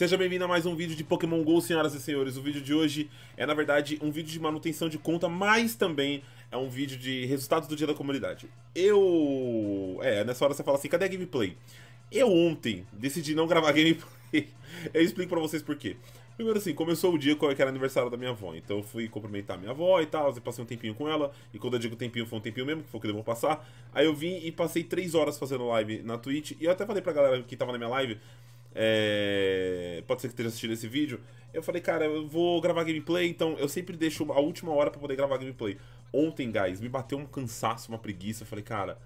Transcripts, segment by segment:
Seja bem-vindo a mais um vídeo de Pokémon GO, senhoras e senhores. O vídeo de hoje é, na verdade, um vídeo de manutenção de conta, mas também é um vídeo de resultados do dia da comunidade. Eu... É, nessa hora você fala assim, cadê a gameplay? Eu ontem decidi não gravar gameplay. eu explico pra vocês por quê. Primeiro assim, começou o dia que era aniversário da minha avó, então eu fui cumprimentar minha avó e tal, passei um tempinho com ela, e quando eu digo tempinho, foi um tempinho mesmo, que foi o que eu vou passar. Aí eu vim e passei três horas fazendo live na Twitch, e eu até falei pra galera que tava na minha live, é, pode ser que esteja assistindo esse vídeo. Eu falei, cara, eu vou gravar gameplay, então eu sempre deixo a última hora para poder gravar gameplay. Ontem, guys, me bateu um cansaço, uma preguiça. Eu falei, cara,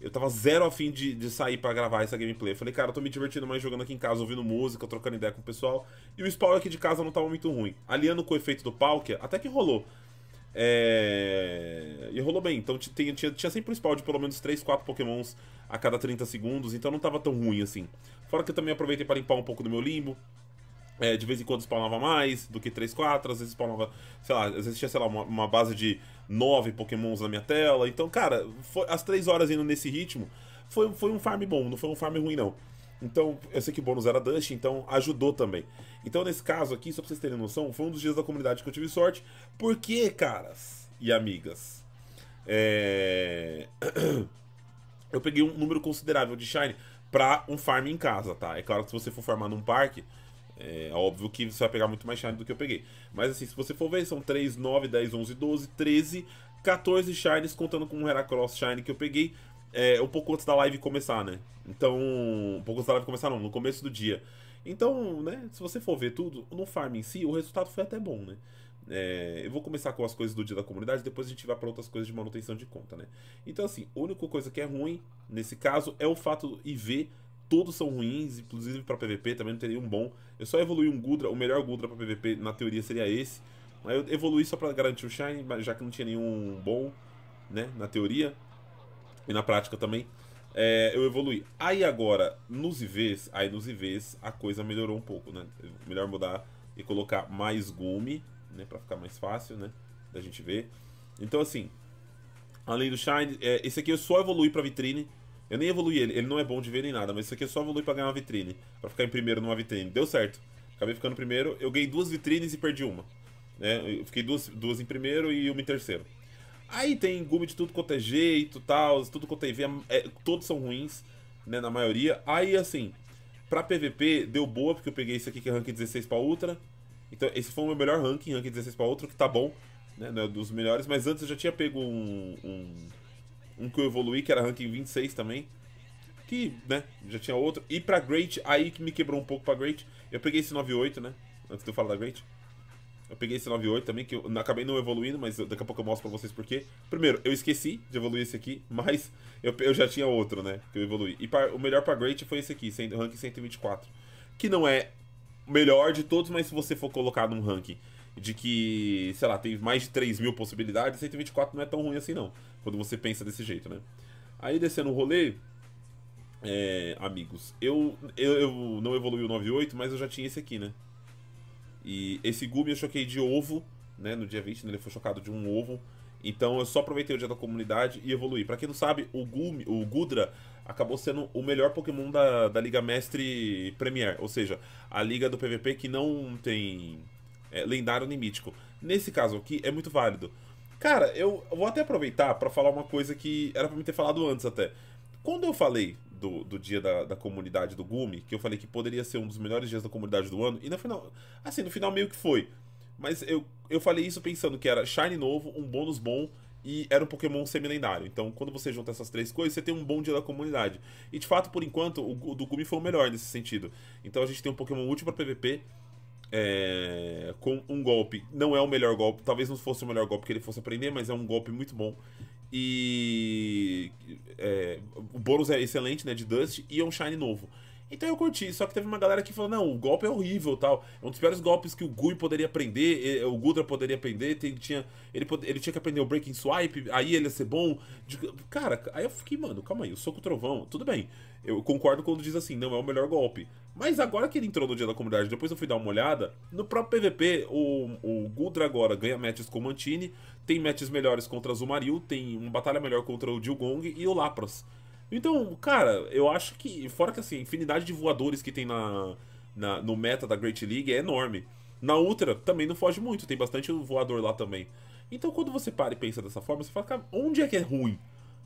eu tava zero afim de, de sair para gravar essa gameplay. Eu falei, cara, eu tô me divertindo mais jogando aqui em casa, ouvindo música, trocando ideia com o pessoal. E o spawn aqui de casa não tava muito ruim. Aliando com o efeito do palco é, até que rolou. É... E rolou bem. Então tinha, tinha, tinha sempre um spawn de pelo menos 3, 4 pokémons a cada 30 segundos, então não tava tão ruim assim. Fora que eu também aproveitei para limpar um pouco do meu limbo. É, de vez em quando spawnava mais do que 3, 4, às vezes spawnava, sei lá, às vezes tinha, sei lá, uma, uma base de 9 pokémons na minha tela. Então, cara, foi, as 3 horas indo nesse ritmo, foi, foi um farm bom, não foi um farm ruim não. Então, eu sei que o bônus era Dust, então ajudou também. Então, nesse caso aqui, só pra vocês terem noção, foi um dos dias da comunidade que eu tive sorte. Porque, caras e amigas, é... eu peguei um número considerável de Shine pra um farm em casa, tá? É claro que se você for farmar num parque, é óbvio que você vai pegar muito mais Shine do que eu peguei. Mas assim, se você for ver, são 3, 9, 10, 11, 12, 13, 14 Shines, contando com um Heracross Shine que eu peguei. É, é, um pouco antes da live começar, né? Então, um pouco antes da live começar, não, no começo do dia. Então, né, se você for ver tudo, no farm em si, o resultado foi até bom, né? É, eu vou começar com as coisas do dia da comunidade, depois a gente vai para outras coisas de manutenção de conta, né? Então, assim, a única coisa que é ruim nesse caso é o fato de ver Todos são ruins, inclusive para PVP também não teria um bom. Eu só evoluí um Gudra, o melhor Gudra para PVP na teoria seria esse. mas eu evoluí só para garantir o Shine, já que não tinha nenhum bom, né, na teoria e na prática também, é, eu evolui. Aí agora, nos IVs, aí nos IVs a coisa melhorou um pouco, né? Melhor mudar e colocar mais gume, né? Pra ficar mais fácil, né? Da gente ver. Então assim, além do Shine, é, esse aqui eu só evolui pra vitrine. Eu nem evolui ele, ele não é bom de ver nem nada, mas isso aqui eu só evolui pra ganhar uma vitrine. Pra ficar em primeiro numa vitrine. Deu certo. Acabei ficando primeiro, eu ganhei duas vitrines e perdi uma. Né? Eu fiquei duas, duas em primeiro e uma em terceiro. Aí tem Gumi de tudo quanto é jeito, tal, tudo quanto é IV, é, todos são ruins, né, na maioria. Aí, assim, pra PVP deu boa, porque eu peguei esse aqui que é rank 16 pra Ultra. Então, esse foi o meu melhor ranking, rank 16 pra Ultra, que tá bom, né, é dos melhores. Mas antes eu já tinha pego um, um, um que eu evoluí, que era rank 26 também. Que, né, já tinha outro. E pra Great, aí que me quebrou um pouco pra Great. Eu peguei esse 9.8, né, antes de eu falar da Great. Eu peguei esse 98 também, que eu acabei não evoluindo, mas daqui a pouco eu mostro pra vocês porquê. Primeiro, eu esqueci de evoluir esse aqui, mas eu, eu já tinha outro, né? Que eu evoluí. E pra, o melhor pra Great foi esse aqui, sendo ranking 124. Que não é o melhor de todos, mas se você for colocar num ranking de que, sei lá, tem mais de 3 mil possibilidades, 124 não é tão ruim assim não. Quando você pensa desse jeito, né? Aí descendo o rolê, é, amigos, eu, eu, eu não evoluí o 98, mas eu já tinha esse aqui, né? E esse Gumi eu choquei de ovo, né? No dia 20, né? ele foi chocado de um ovo. Então eu só aproveitei o dia da comunidade e evoluí. Para quem não sabe, o, Gumi, o Gudra acabou sendo o melhor Pokémon da, da Liga Mestre Premier, ou seja, a liga do PVP que não tem é, lendário nem mítico. Nesse caso aqui é muito válido. Cara, eu vou até aproveitar para falar uma coisa que era para me ter falado antes até. Quando eu falei do, do dia da, da comunidade do Gumi, que eu falei que poderia ser um dos melhores dias da comunidade do ano, e no final, assim, no final meio que foi. Mas eu, eu falei isso pensando que era Shine novo, um bônus bom e era um Pokémon semilendário. Então, quando você junta essas três coisas, você tem um bom dia da comunidade. E de fato, por enquanto, o, o do Gumi foi o melhor nesse sentido. Então a gente tem um Pokémon útil para PVP. É, com um golpe. Não é o melhor golpe, talvez não fosse o melhor golpe que ele fosse aprender, mas é um golpe muito bom. E. É, o bônus é excelente, né? De Dust e é um Shine novo. Então eu curti, só que teve uma galera que falou: não, o golpe é horrível tal. É um dos piores golpes que o Gui poderia aprender, é, o Gudra poderia aprender, tem, tinha, ele, ele tinha que aprender o Breaking Swipe, aí ele ia ser bom. De, cara, aí eu fiquei, mano, calma aí, o Soco Trovão, tudo bem. Eu concordo quando diz assim, não é o melhor golpe. Mas agora que ele entrou no dia da comunidade, depois eu fui dar uma olhada, no próprio PVP, o, o Gudra agora ganha matches com o Mantini, tem matches melhores contra o Zumaril, tem uma batalha melhor contra o Gilgong e o Lapras. Então, cara, eu acho que, fora que assim, a infinidade de voadores que tem na, na, no meta da Great League é enorme. Na Ultra também não foge muito, tem bastante voador lá também. Então, quando você para e pensa dessa forma, você fala, cara, onde é que é ruim?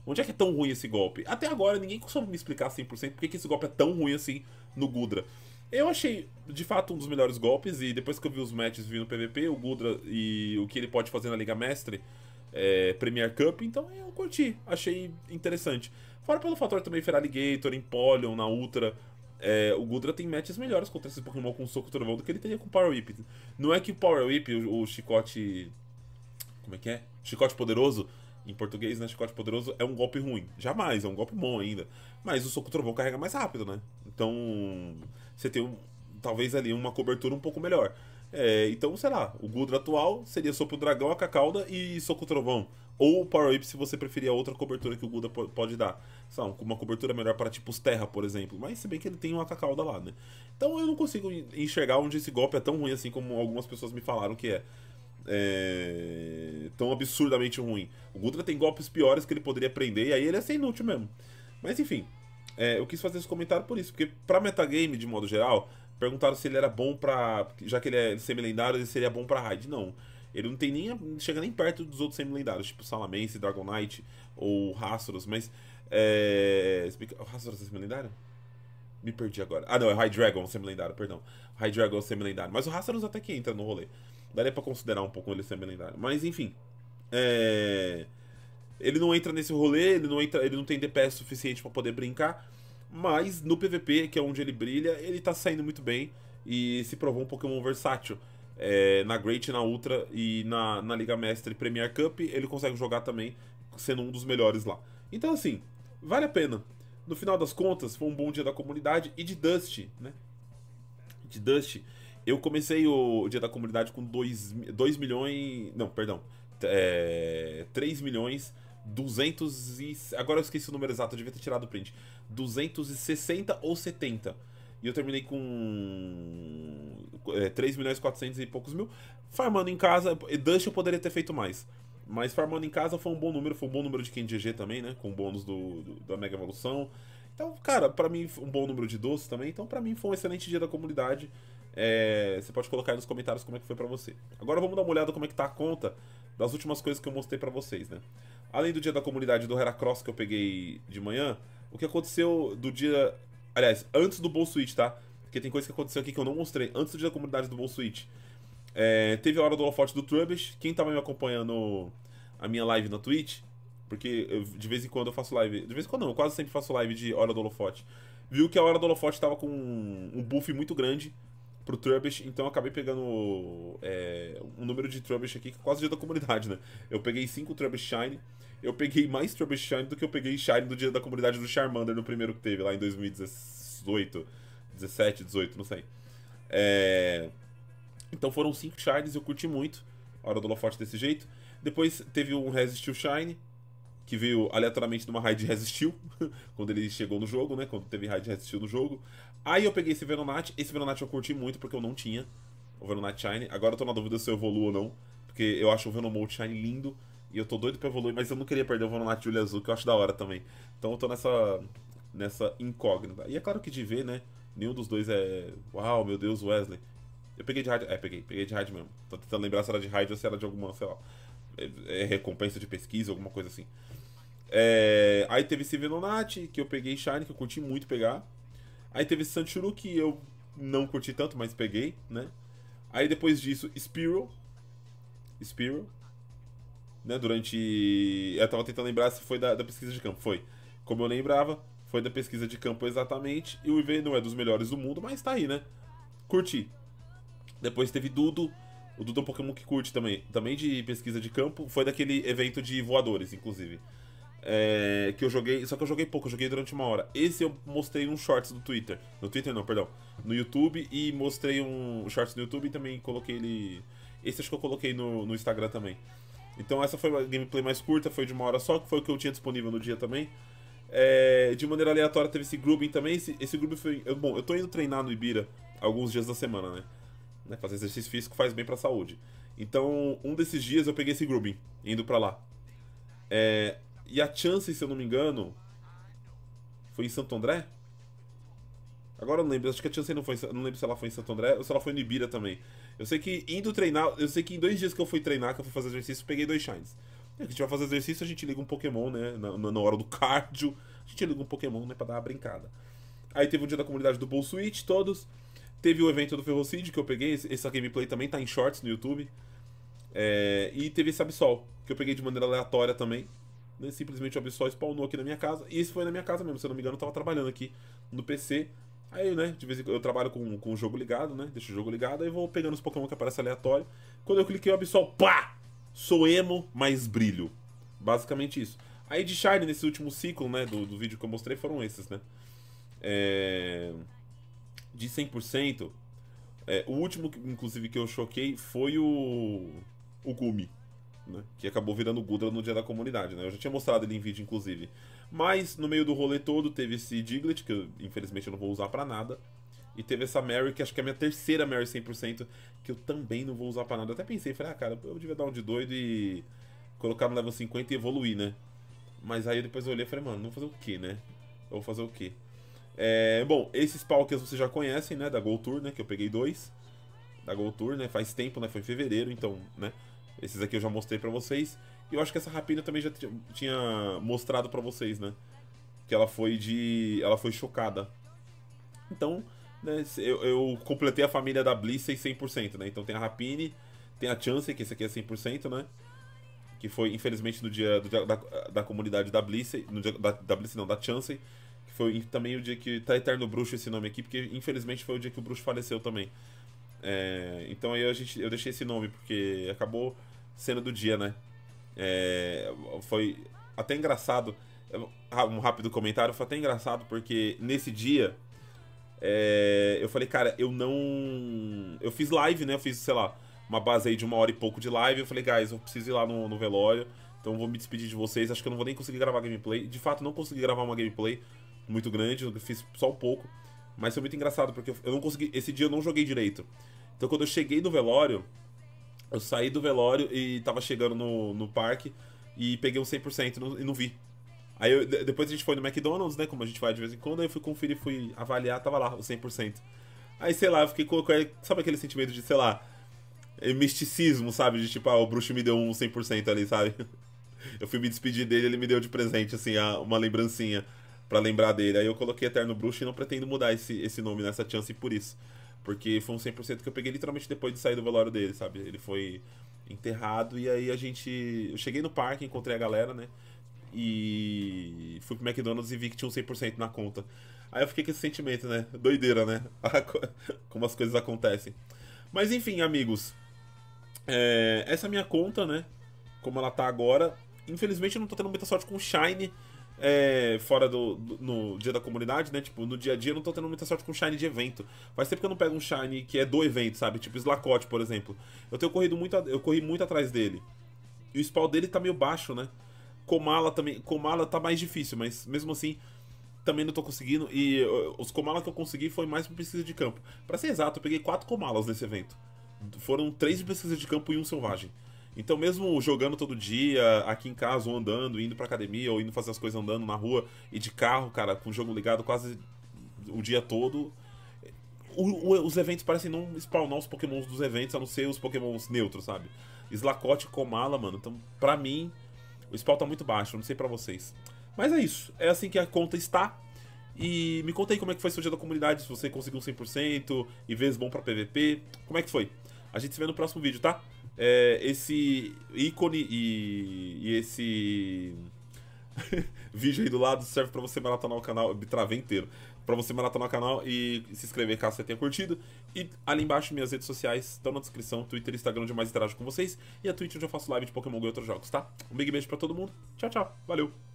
Onde é que é tão ruim esse golpe? Até agora ninguém consegue me explicar 100% porque que esse golpe é tão ruim assim no Gudra. Eu achei, de fato, um dos melhores golpes, e depois que eu vi os matches vindo no PVP, o Gudra e o que ele pode fazer na Liga Mestre, é, Premier Cup, então eu curti, achei interessante. Fora pelo fator também Feraligator, Empoleon, na Ultra, é, o Gudra tem matches melhores contra esse Pokémon com soco trovão do que ele teria com Power Whip. Não é que o Power Whip, o, o chicote. Como é que é? Chicote poderoso, em português, né? Chicote poderoso é um golpe ruim. Jamais, é um golpe bom ainda. Mas o soco trovão carrega mais rápido, né? Então você tem um, talvez ali uma cobertura um pouco melhor. É, então, sei lá, o Gudra atual seria Sopro Dragão, a Cacauda e Soco Trovão. Ou Power Whip se você preferir a outra cobertura que o Gudra pode dar. Sabe, uma cobertura melhor para tipos Terra, por exemplo. Mas se bem que ele tem uma Cacauda lá, né? Então eu não consigo enxergar onde esse golpe é tão ruim assim como algumas pessoas me falaram que é. é... Tão absurdamente ruim. O Gudra tem golpes piores que ele poderia prender e aí ele é ser inútil mesmo. Mas enfim, é, eu quis fazer esse comentário por isso, porque pra metagame, de modo geral, perguntaram se ele era bom pra. Já que ele é semi-lendário, ele seria bom pra raid. Não. Ele não tem nem. chega nem perto dos outros semi-lendários, tipo Salamence, Dragonite ou Rastros, mas. É. O Rastros é semi-lendário? Me perdi agora. Ah, não, é High Dragon semi-lendário, perdão. High Dragon semi-lendário. Mas o Rastros até que entra no rolê. Daria pra considerar um pouco ele semi-lendário. Mas enfim. É. Ele não entra nesse rolê, ele não, entra, ele não tem DPS suficiente para poder brincar. Mas no PVP, que é onde ele brilha, ele tá saindo muito bem e se provou um Pokémon versátil. É, na Great, na Ultra e na, na Liga Mestre Premier Cup, ele consegue jogar também, sendo um dos melhores lá. Então, assim, vale a pena. No final das contas, foi um bom dia da comunidade e de Dust, né? De Dust. Eu comecei o dia da comunidade com 2 milhões. Não, perdão. É, 3 milhões 200 e... Agora eu esqueci o número exato, eu devia ter tirado o print. 260 ou 70. E eu terminei com é, 3 milhões 400 e poucos mil. Farmando em casa, Dust eu poderia ter feito mais. Mas farmando em casa foi um bom número, foi um bom número de GG também, né? Com bônus do, do, da Mega Evolução. Então, cara, para mim um bom número de doces também. Então, para mim foi um excelente dia da comunidade. É, você pode colocar aí nos comentários como é que foi para você. Agora vamos dar uma olhada como é que tá a conta das últimas coisas que eu mostrei para vocês, né? Além do dia da comunidade do Heracross que eu peguei de manhã, o que aconteceu do dia. Aliás, antes do Bull Switch, tá? Porque tem coisa que aconteceu aqui que eu não mostrei. Antes do dia da comunidade do Bull Switch, é, teve a hora do holofote do Trubbish. Quem tava me acompanhando a minha live na Twitch, porque eu, de vez em quando eu faço live. De vez em quando não, eu quase sempre faço live de hora do holofote. Viu que a hora do holofote tava com um, um buff muito grande pro Trubbish, então eu acabei pegando é, um número de Trubbish aqui que é quase o dia da comunidade, né? Eu peguei 5 Trubbish Shine, eu peguei mais Trubbish Shine do que eu peguei Shine do dia da comunidade do Charmander no primeiro que teve, lá em 2018, 17, 18, não sei. É... Então foram 5 Shines, eu curti muito, a hora do Lofote desse jeito. Depois teve um Resistil Shine, que veio aleatoriamente numa raid de Resistil, quando ele chegou no jogo, né? Quando teve raid de Resistil no jogo. Aí eu peguei esse Venonat. Esse Venonat eu curti muito porque eu não tinha o Venonat Shine. Agora eu tô na dúvida se eu evoluo ou não. Porque eu acho o Venomote Shine lindo. E eu tô doido pra evoluir, mas eu não queria perder o Venonat Julia Azul, que eu acho da hora também. Então eu tô nessa, nessa incógnita. E é claro que de ver, né? Nenhum dos dois é. Uau, meu Deus, Wesley. Eu peguei de raid. É, peguei, peguei de raid mesmo. Tô tentando lembrar se era de raid ou se era de alguma, sei lá. É, é recompensa de pesquisa, alguma coisa assim. É... aí teve esse Venonat, que eu peguei Shine, que eu curti muito pegar. Aí teve Sanchuru, que eu não curti tanto, mas peguei, né? Aí depois disso, Spiral. Spiral. Né? Durante. Eu tava tentando lembrar se foi da, da pesquisa de campo. Foi. Como eu lembrava, foi da pesquisa de campo exatamente. E o IV não é dos melhores do mundo, mas tá aí, né? Curti. Depois teve Dudo. O Dudo é um Pokémon que curte também. Também de pesquisa de campo. Foi daquele evento de voadores, inclusive. É, que eu joguei, só que eu joguei pouco, eu joguei durante uma hora. Esse eu mostrei um shorts do Twitter. No Twitter não, perdão. No YouTube e mostrei um shorts no YouTube e também coloquei ele. Esse acho que eu coloquei no, no Instagram também. Então essa foi a gameplay mais curta, foi de uma hora só, que foi o que eu tinha disponível no dia também. É, de maneira aleatória teve esse grouping também. Esse, esse grouping foi. Eu, bom, eu tô indo treinar no Ibira alguns dias da semana, né? né? Fazer exercício físico faz bem pra saúde. Então, um desses dias eu peguei esse grouping, indo pra lá. É, e a chance, se eu não me engano, foi em Santo André? Agora eu não lembro, acho que a Chance não foi, não lembro se ela foi em Santo André ou se ela foi no Ibira também. Eu sei que indo treinar, eu sei que em dois dias que eu fui treinar, que eu fui fazer exercício, peguei dois shines. É e a gente vai fazer exercício, a gente liga um Pokémon, né? Na, na, hora do cardio, a gente liga um Pokémon, né? Pra dar uma brincada. Aí teve um dia da comunidade do Bull Switch, todos. Teve o evento do Ferrocid que eu peguei, essa gameplay também tá em shorts no YouTube. É, e teve esse Absol, que eu peguei de maneira aleatória também né? Simplesmente o só spawnou aqui na minha casa. E isso foi na minha casa mesmo, se eu não me engano, eu tava trabalhando aqui no PC. Aí, né, de vez em quando eu trabalho com, com o jogo ligado, né? Deixo o jogo ligado, aí vou pegando os Pokémon que aparecem aleatório. Quando eu cliquei o Absol, pá! Sou emo, mais brilho. Basicamente isso. Aí de Shine, nesse último ciclo, né, do, do vídeo que eu mostrei, foram esses, né? É... De 100%, é, o último, inclusive, que eu choquei foi o... O Gumi né? Que acabou virando Gudra no dia da comunidade, né? Eu já tinha mostrado ele em vídeo, inclusive. Mas no meio do rolê todo teve esse Diglett, que eu, infelizmente eu não vou usar para nada. E teve essa Mary, que acho que é a minha terceira Mary 100%, que eu também não vou usar pra nada. Eu até pensei, falei, ah, cara, eu devia dar um de doido e colocar no level 50 e evoluir, né? Mas aí depois eu olhei e falei, mano, vou fazer o quê, né? Eu vou fazer o quê? É, bom, esses palques vocês já conhecem, né? Da Gold Tour, né? Que eu peguei dois. Da Gold Tour, né? Faz tempo, né? Foi em fevereiro, então, né? Esses aqui eu já mostrei para vocês. E eu acho que essa rapina também já tinha mostrado para vocês, né? Que ela foi de. Ela foi chocada. Então, né, eu, eu, completei a família da Bliss 100%, né? Então tem a Rapine, tem a Chance, que esse aqui é 100%, né? Que foi, infelizmente, no dia, dia da, da, comunidade da Bliss, no dia, da, da Bliss não, da Chance, que foi também o dia que tá Eterno Bruxo esse nome aqui, porque infelizmente foi o dia que o Bruxo faleceu também. É, então aí a gente, eu deixei esse nome porque acabou sendo do dia, né? É, foi até engraçado. É, um rápido comentário, foi até engraçado porque nesse dia é, eu falei, cara, eu não. Eu fiz live, né? Eu fiz, sei lá, uma base aí de uma hora e pouco de live. Eu falei, guys, eu preciso ir lá no, no velório. Então vou me despedir de vocês. Acho que eu não vou nem conseguir gravar gameplay. De fato, não consegui gravar uma gameplay muito grande. Eu fiz só um pouco. Mas foi muito engraçado, porque eu não consegui. Esse dia eu não joguei direito. Então quando eu cheguei no velório, eu saí do velório e tava chegando no, no parque e peguei um 100% no, e não vi. Aí eu, depois a gente foi no McDonald's, né? Como a gente vai de vez em quando, aí eu fui conferir, fui avaliar, tava lá, o 100%. Aí, sei lá, eu fiquei com. Sabe aquele sentimento de, sei lá, eh, misticismo, sabe? De tipo, ah, o bruxo me deu um 100% ali, sabe? Eu fui me despedir dele, ele me deu de presente, assim, uma lembrancinha para lembrar dele. Aí eu coloquei Eterno Bruxo e não pretendo mudar esse, esse nome nessa chance por isso. Porque foi um 100% que eu peguei literalmente depois de sair do velório dele, sabe? Ele foi enterrado e aí a gente. Eu cheguei no parque, encontrei a galera, né? E fui pro McDonald's e vi que tinha um 100% na conta. Aí eu fiquei com esse sentimento, né? Doideira, né? Como as coisas acontecem. Mas enfim, amigos. É... Essa é minha conta, né? Como ela tá agora. Infelizmente eu não tô tendo muita sorte com Shine é, fora do, do, no dia da comunidade, né? Tipo, no dia a dia eu não tô tendo muita sorte com Shine de evento. Faz tempo que eu não pego um Shine que é do evento, sabe? Tipo Slacote, por exemplo. Eu tenho corrido muito. Eu corri muito atrás dele. E o spawn dele tá meio baixo, né? Comala também. Comala tá mais difícil, mas mesmo assim também não tô conseguindo. E os Komalas que eu consegui foi mais por pesquisa de campo. Para ser exato, eu peguei quatro Komalas nesse evento. Foram três de pesquisa de campo e um selvagem. Então, mesmo jogando todo dia, aqui em casa, ou andando, indo pra academia, ou indo fazer as coisas andando na rua e de carro, cara, com o jogo ligado quase o dia todo, o, o, os eventos parecem não spawnar os pokémons dos eventos, a não ser os pokémons neutros, sabe? Slacote e Komala, mano. Então, pra mim, o spawn tá muito baixo, não sei pra vocês. Mas é isso, é assim que a conta está. E me conta aí como é que foi seu dia da comunidade, se você conseguiu 100% e vez bom pra PVP, como é que foi? A gente se vê no próximo vídeo, tá? é, esse ícone e, e esse vídeo aí do lado serve para você maratonar o canal, me travei inteiro, para você maratonar o canal e se inscrever caso você tenha curtido. E ali embaixo minhas redes sociais estão na descrição, Twitter e Instagram onde eu mais interajo com vocês e a Twitch onde eu faço live de Pokémon GO e outros jogos, tá? Um big beijo para todo mundo, tchau, tchau, valeu!